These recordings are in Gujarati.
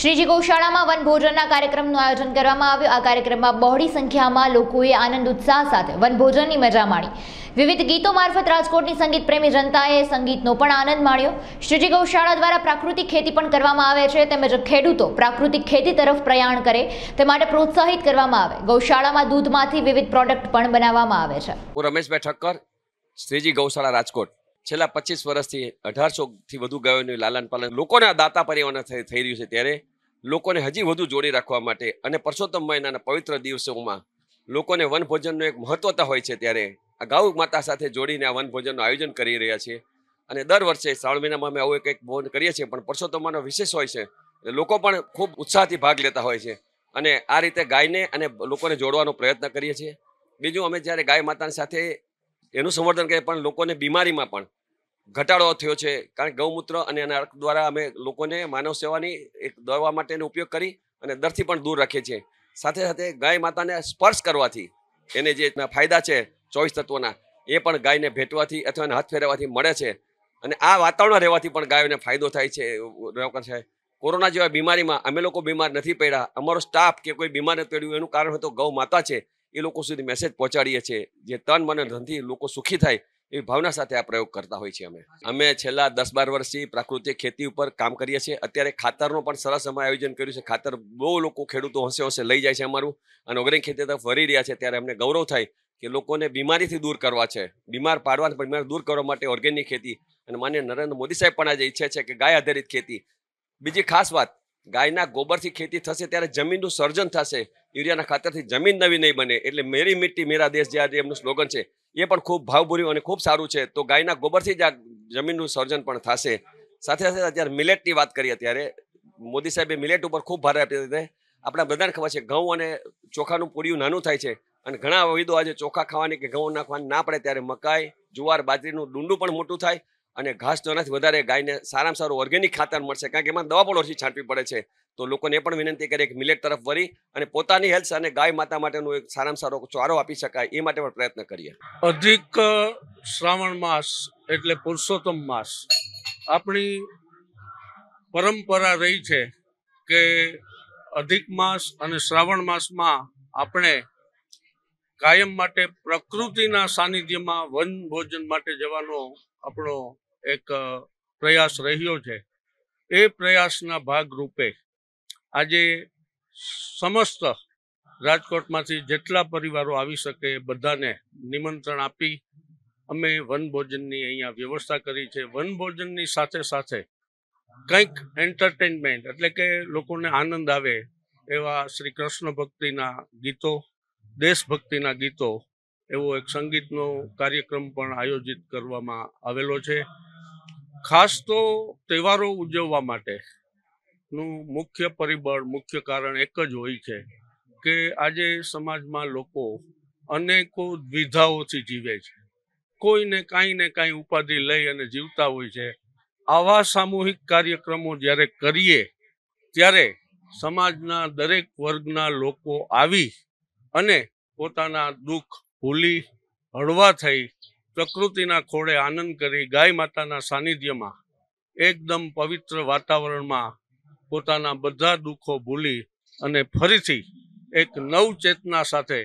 શ્રીજી ગૌશાળામાં વનભોજનના કાર્યક્રમનું આયોજન કરવામાં આવ્યું આ કાર્યક્રમમાં બહોળી સંખ્યામાં લોકોએ આનંદ ઉત્સાહ સાથે વનભોજનની મજા માણી વિવિધ ગીતો મારફત રાજકોટની સંગીત પ્રેમી જનતાએ સંગીતનો પણ આનંદ માણ્યો શ્રીજી ગૌશાળા દ્વારા પ્રાકૃતિક ખેતી પણ કરવામાં આવે છે તેમજ ખેડૂતો પ્રાકૃતિક ખેતી તરફ પ્રયાણ કરે તે માટે પ્રોત્સાહિત કરવામાં આવે ગૌશાળામાં દૂધમાંથી વિવિધ પ્રોડક્ટ પણ બનાવવામાં આવે છે હું રમેશભાઈ ઠક્કર શ્રીજી ગૌશાળા રાજકોટ છેલ્લા પચીસ વર્ષથી અઢારસોથી વધુ ગાયોનું લાલન પાલન લોકોના દાતા પરિવારના થઈ રહ્યું છે ત્યારે લોકોને હજી વધુ જોડી રાખવા માટે અને પરસોત્તમ મહિનાના પવિત્ર દિવસોમાં લોકોને વનભોજનનો એક મહત્વતા હોય છે ત્યારે આ ગૌ માતા સાથે જોડીને આ વનભોજનનું આયોજન કરી રહ્યા છીએ અને દર વર્ષે શ્રાવણ મહિનામાં અમે આવું કંઈક ભોજન કરીએ છીએ પણ પરસોત્તમનો વિશેષ હોય છે એટલે લોકો પણ ખૂબ ઉત્સાહથી ભાગ લેતા હોય છે અને આ રીતે ગાયને અને લોકોને જોડવાનો પ્રયત્ન કરીએ છીએ બીજું અમે જ્યારે ગાય માતાની સાથે એનું સંવર્ધન કરીએ પણ લોકોને બીમારીમાં પણ ઘટાડો થયો છે કારણ કે ગૌમૂત્ર અને એના દ્વારા અમે લોકોને માનવ સેવાની એક દવા માટેનો ઉપયોગ કરી અને દરથી પણ દૂર રાખીએ છીએ સાથે સાથે ગાય માતાને સ્પર્શ કરવાથી એને જે ફાયદા છે ચોવીસ તત્વોના એ પણ ગાયને ભેટવાથી અથવા એને હાથ ફેરવવાથી મળે છે અને આ વાતાવરણ રહેવાથી પણ ગાયોને ફાયદો થાય છે કોરોના જેવા બીમારીમાં અમે લોકો બીમાર નથી પડ્યા અમારો સ્ટાફ કે કોઈ બીમાર નથી પડ્યું એનું કારણ હોય તો ગૌ માતા છે એ લોકો સુધી મેસેજ પહોંચાડીએ છીએ જે તન મને ધનથી લોકો સુખી થાય એવી ભાવના સાથે આ પ્રયોગ કરતા હોય છે અમે અમે છેલ્લા દસ બાર વર્ષથી પ્રાકૃતિક ખેતી ઉપર કામ કરીએ છીએ અત્યારે ખાતરનું પણ સરસ અમે આયોજન કર્યું છે ખાતર બહુ લોકો ખેડૂતો હસે હસે લઈ જાય છે અમારું અને ઓર્ગેનિક ખેતી તરફ ફરી રહ્યા છે ત્યારે અમને ગૌરવ થાય કે લોકોને બીમારીથી દૂર કરવા છે બીમાર પાડવા બીમાર દૂર કરવા માટે ઓર્ગેનિક ખેતી અને માન્ય નરેન્દ્ર મોદી સાહેબ પણ આજે ઈચ્છે છે કે ગાય આધારિત ખેતી બીજી ખાસ વાત ગાયના ગોબરથી ખેતી થશે ત્યારે જમીનનું સર્જન થશે યુરિયાના ખાતરથી જમીન નવી નહીં બને એટલે મેરી મિટ્ટી મેરા દેશ જે આજે એમનું સ્લોગન છે એ પણ ખૂબ ભાવભૂર્યું અને ખૂબ સારું છે તો ગાયના ગોબરથી જ આ જમીનનું સર્જન પણ થશે સાથે સાથે અત્યારે મિલેટની વાત કરીએ ત્યારે મોદી સાહેબે મિલેટ ઉપર ખૂબ ભાર આપ્યો હતો આપણા બધાને ખબર છે ઘઉં અને ચોખાનું પૂરિયું નાનું થાય છે અને ઘણા વિધો આજે ચોખા ખાવાની કે ઘઉં નાખવાની ના પડે ત્યારે મકાઈ જુવાર બાજરીનું ડુંડું પણ મોટું થાય અને ઘાસચારાથી વધારે ગાયને સારામાં સારું ઓર્ગેનિક ખાતર મળશે કારણ કે એમાં દવા પણ ઓછી છાંટવી પડે છે તો લોકોને એ પણ વિનંતી કરીએ કે મિલેટ તરફ વરી અને પોતાની હેલ્થ અને ગાય માતા માટેનું એક સારામાં સારો ચારો આપી શકાય એ માટે પણ પ્રયત્ન કરીએ અધિક શ્રાવણ માસ એટલે પુરુષોત્તમ માસ આપણી પરંપરા રહી છે કે અધિક માસ અને શ્રાવણ માસમાં આપણે કાયમ માટે પ્રકૃતિના સાનિધ્યમાં વન ભોજન માટે જવાનો આપણો એક પ્રયાસ રહ્યો છે એ પ્રયાસના ભાગરૂપે આજે સમસ્ત રાજકોટમાંથી જેટલા પરિવારો આવી શકે એ બધાને નિમંત્રણ આપી અમે વનભોજનની અહીંયા વ્યવસ્થા કરી છે વનભોજનની સાથે સાથે કંઈક એન્ટરટેનમેન્ટ એટલે કે લોકોને આનંદ આવે એવા શ્રી કૃષ્ણ ભક્તિના ગીતો દેશભક્તિના ગીતો એવો એક સંગીતનો કાર્યક્રમ પણ આયોજિત કરવામાં આવેલો છે ખાસ તો તહેવારો ઉજવવા માટેનું મુખ્ય પરિબળ મુખ્ય કારણ એક જ હોય છે કે આજે સમાજમાં લોકો અનેકો દ્વિધાઓથી જીવે છે કોઈને કાંઈ ને કાંઈ ઉપાધિ લઈ અને જીવતા હોય છે આવા સામૂહિક કાર્યક્રમો જ્યારે કરીએ ત્યારે સમાજના દરેક વર્ગના લોકો આવી અને પોતાના દુઃખ ભૂલી હળવા થઈ પ્રકૃતિના ખોળે આનંદ કરી ગાય માતાના સાનિધ્યમાં એકદમ પવિત્ર વાતાવરણમાં પોતાના બધા દુઃખો ભૂલી અને ફરીથી એક નવ ચેતના સાથે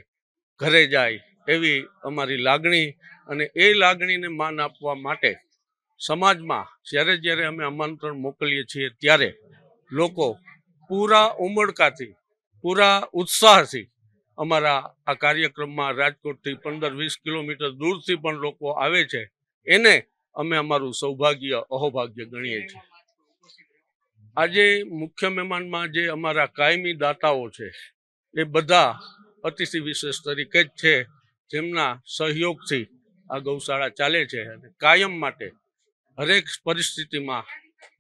ઘરે જાય એવી અમારી લાગણી અને એ લાગણીને માન આપવા માટે સમાજમાં જ્યારે જ્યારે અમે આમંત્રણ મોકલીએ છીએ ત્યારે લોકો પૂરા ઉમળકાથી પૂરા ઉત્સાહથી અમારા આ કાર્યક્રમમાં રાજકોટથી પંદર વીસ કિલોમીટર દૂરથી પણ લોકો આવે છે એને અમે અમારું સૌભાગ્ય અહોભાગ્ય ગણીએ છીએ આજે મુખ્ય મહેમાનમાં જે અમારા કાયમી દાતાઓ છે એ બધા અતિથિ વિશેષ તરીકે જ છે જેમના સહયોગથી આ ગૌશાળા ચાલે છે અને કાયમ માટે હરેક પરિસ્થિતિમાં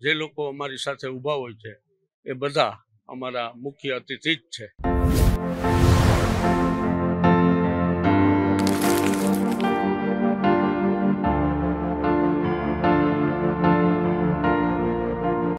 જે લોકો અમારી સાથે ઊભા હોય છે એ બધા અમારા મુખ્ય અતિથિ જ છે